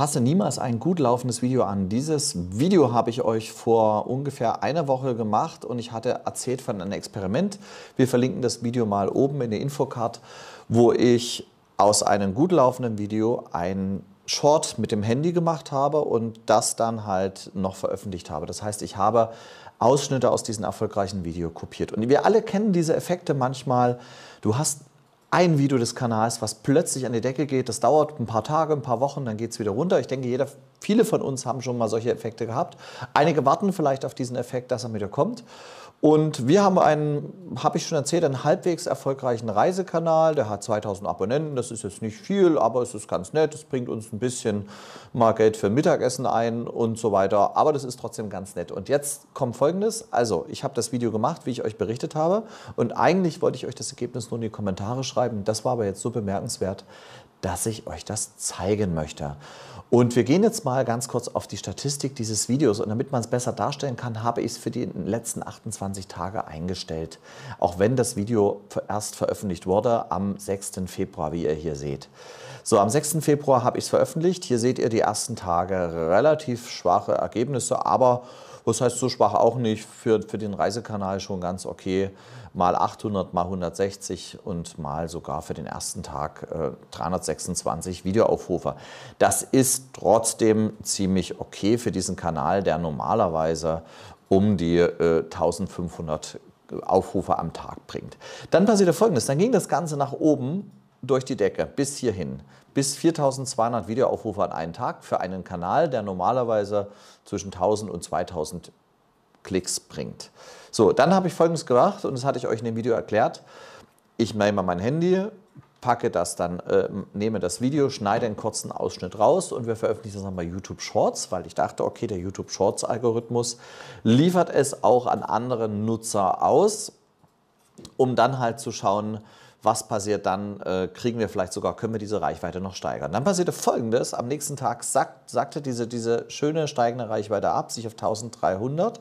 fasse niemals ein gut laufendes Video an. Dieses Video habe ich euch vor ungefähr einer Woche gemacht und ich hatte erzählt von einem Experiment. Wir verlinken das Video mal oben in der Infocard, wo ich aus einem gut laufenden Video ein Short mit dem Handy gemacht habe und das dann halt noch veröffentlicht habe. Das heißt, ich habe Ausschnitte aus diesem erfolgreichen Video kopiert. Und wir alle kennen diese Effekte manchmal. Du hast ein Video des Kanals, was plötzlich an die Decke geht. Das dauert ein paar Tage, ein paar Wochen, dann geht es wieder runter. Ich denke, jeder, viele von uns haben schon mal solche Effekte gehabt. Einige warten vielleicht auf diesen Effekt, dass er wieder kommt. Und wir haben einen, habe ich schon erzählt, einen halbwegs erfolgreichen Reisekanal. Der hat 2000 Abonnenten. Das ist jetzt nicht viel, aber es ist ganz nett. Es bringt uns ein bisschen mal Geld für Mittagessen ein und so weiter. Aber das ist trotzdem ganz nett. Und jetzt kommt Folgendes. Also, ich habe das Video gemacht, wie ich euch berichtet habe. Und eigentlich wollte ich euch das Ergebnis nur in die Kommentare schreiben. Das war aber jetzt so bemerkenswert, dass ich euch das zeigen möchte. Und wir gehen jetzt mal ganz kurz auf die Statistik dieses Videos. Und damit man es besser darstellen kann, habe ich es für die letzten 28 Tage eingestellt. Auch wenn das Video erst veröffentlicht wurde am 6. Februar, wie ihr hier seht. So, am 6. Februar habe ich es veröffentlicht. Hier seht ihr die ersten Tage relativ schwache Ergebnisse, aber was heißt so schwach auch nicht, für, für den Reisekanal schon ganz okay. Mal 800, mal 160 und mal sogar für den ersten Tag äh, 326 Videoaufrufe. Das ist trotzdem ziemlich okay für diesen Kanal, der normalerweise um die äh, 1500 Aufrufe am Tag bringt. Dann passiert folgendes, dann ging das Ganze nach oben durch die Decke bis hierhin. Bis 4200 Videoaufrufe an einem Tag für einen Kanal, der normalerweise zwischen 1000 und 2000 Klicks bringt. So, dann habe ich folgendes gemacht und das hatte ich euch in dem Video erklärt. Ich nehme mein Handy, packe das dann, äh, nehme das Video, schneide einen kurzen Ausschnitt raus und wir veröffentlichen das dann bei YouTube Shorts, weil ich dachte, okay, der YouTube Shorts Algorithmus liefert es auch an andere Nutzer aus, um dann halt zu schauen, was passiert dann, äh, kriegen wir vielleicht sogar, können wir diese Reichweite noch steigern. Dann passierte folgendes, am nächsten Tag sack, sackte diese, diese schöne steigende Reichweite ab, sich auf 1300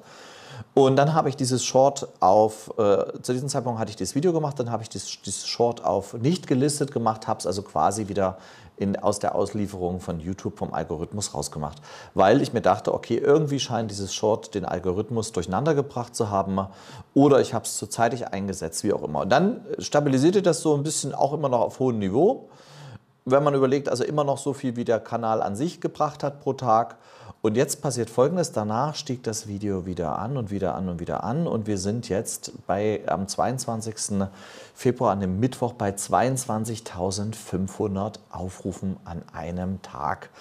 und dann habe ich dieses Short auf, äh, zu diesem Zeitpunkt hatte ich dieses Video gemacht, dann habe ich dieses, dieses Short auf nicht gelistet gemacht, habe es also quasi wieder in, aus der Auslieferung von YouTube vom Algorithmus rausgemacht, weil ich mir dachte, okay, irgendwie scheint dieses Short den Algorithmus durcheinander gebracht zu haben oder ich habe es zu zeitig eingesetzt, wie auch immer. Und dann stabilisierte das so ein bisschen auch immer noch auf hohem Niveau. Wenn man überlegt, also immer noch so viel, wie der Kanal an sich gebracht hat pro Tag, und jetzt passiert Folgendes, danach stieg das Video wieder an und wieder an und wieder an und wir sind jetzt bei, am 22. Februar, an dem Mittwoch, bei 22.500 Aufrufen an einem Tag.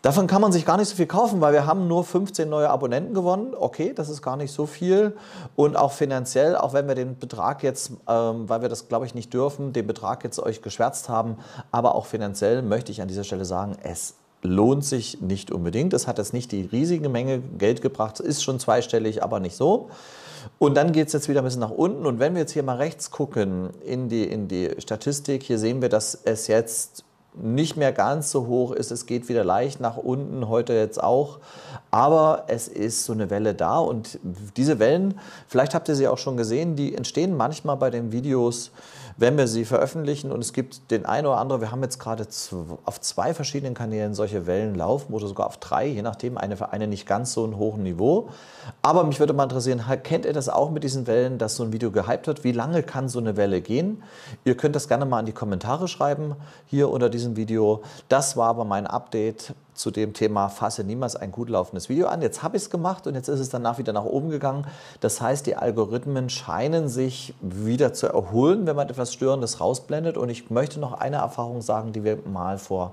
Davon kann man sich gar nicht so viel kaufen, weil wir haben nur 15 neue Abonnenten gewonnen. Okay, das ist gar nicht so viel. Und auch finanziell, auch wenn wir den Betrag jetzt, ähm, weil wir das glaube ich nicht dürfen, den Betrag jetzt euch geschwärzt haben, aber auch finanziell möchte ich an dieser Stelle sagen, es lohnt sich nicht unbedingt. Das hat jetzt nicht die riesige Menge Geld gebracht, ist schon zweistellig, aber nicht so. Und dann geht es jetzt wieder ein bisschen nach unten. Und wenn wir jetzt hier mal rechts gucken in die, in die Statistik, hier sehen wir, dass es jetzt nicht mehr ganz so hoch ist. Es geht wieder leicht nach unten, heute jetzt auch. Aber es ist so eine Welle da und diese Wellen, vielleicht habt ihr sie auch schon gesehen, die entstehen manchmal bei den Videos, wenn wir sie veröffentlichen. Und es gibt den einen oder anderen, wir haben jetzt gerade auf zwei verschiedenen Kanälen solche Wellen laufen oder sogar auf drei, je nachdem, eine für eine nicht ganz so ein hohen Niveau. Aber mich würde mal interessieren, kennt ihr das auch mit diesen Wellen, dass so ein Video gehypt wird? Wie lange kann so eine Welle gehen? Ihr könnt das gerne mal in die Kommentare schreiben, hier unter diesem Video. Das war aber mein Update zu dem Thema fasse niemals ein gut laufendes Video an. Jetzt habe ich es gemacht und jetzt ist es danach wieder nach oben gegangen. Das heißt, die Algorithmen scheinen sich wieder zu erholen, wenn man etwas Störendes rausblendet. Und ich möchte noch eine Erfahrung sagen, die wir mal vor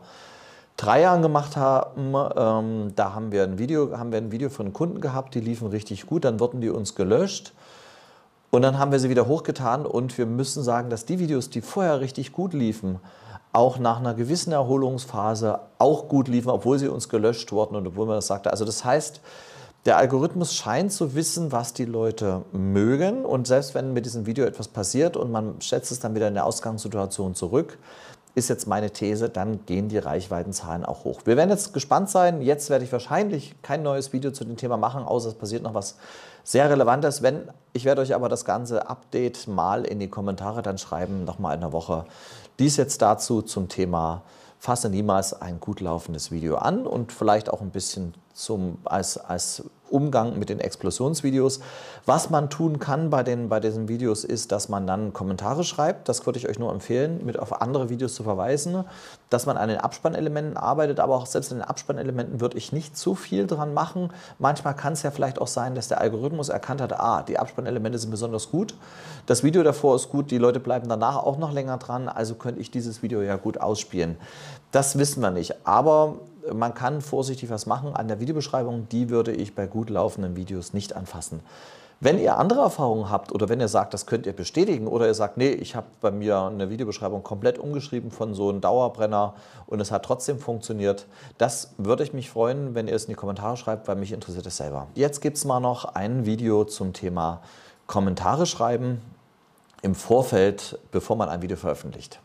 drei Jahren gemacht haben. Ähm, da haben wir, ein Video, haben wir ein Video von Kunden gehabt, die liefen richtig gut, dann wurden die uns gelöscht. Und dann haben wir sie wieder hochgetan und wir müssen sagen, dass die Videos, die vorher richtig gut liefen, auch nach einer gewissen Erholungsphase auch gut liefen, obwohl sie uns gelöscht wurden und obwohl man das sagte. Also das heißt, der Algorithmus scheint zu wissen, was die Leute mögen und selbst wenn mit diesem Video etwas passiert und man schätzt es dann wieder in der Ausgangssituation zurück, ist jetzt meine These, dann gehen die Reichweitenzahlen auch hoch. Wir werden jetzt gespannt sein. Jetzt werde ich wahrscheinlich kein neues Video zu dem Thema machen, außer es passiert noch was sehr Relevantes. Wenn, ich werde euch aber das ganze Update mal in die Kommentare dann schreiben, nochmal in der Woche. Dies jetzt dazu zum Thema Fasse niemals ein gut laufendes Video an und vielleicht auch ein bisschen zum, als, als Umgang mit den Explosionsvideos. Was man tun kann bei, den, bei diesen Videos ist, dass man dann Kommentare schreibt. Das würde ich euch nur empfehlen, mit auf andere Videos zu verweisen. Dass man an den Abspannelementen arbeitet, aber auch selbst an den Abspannelementen würde ich nicht zu viel dran machen. Manchmal kann es ja vielleicht auch sein, dass der Algorithmus erkannt hat, ah, die Abspannelemente sind besonders gut. Das Video davor ist gut, die Leute bleiben danach auch noch länger dran, also könnte ich dieses Video ja gut ausspielen. Das wissen wir nicht. Aber man kann vorsichtig was machen an der Videobeschreibung, die würde ich bei gut laufenden Videos nicht anfassen. Wenn ihr andere Erfahrungen habt oder wenn ihr sagt, das könnt ihr bestätigen oder ihr sagt, nee, ich habe bei mir eine Videobeschreibung komplett umgeschrieben von so einem Dauerbrenner und es hat trotzdem funktioniert, das würde ich mich freuen, wenn ihr es in die Kommentare schreibt, weil mich interessiert es selber. Jetzt gibt es mal noch ein Video zum Thema Kommentare schreiben im Vorfeld, bevor man ein Video veröffentlicht.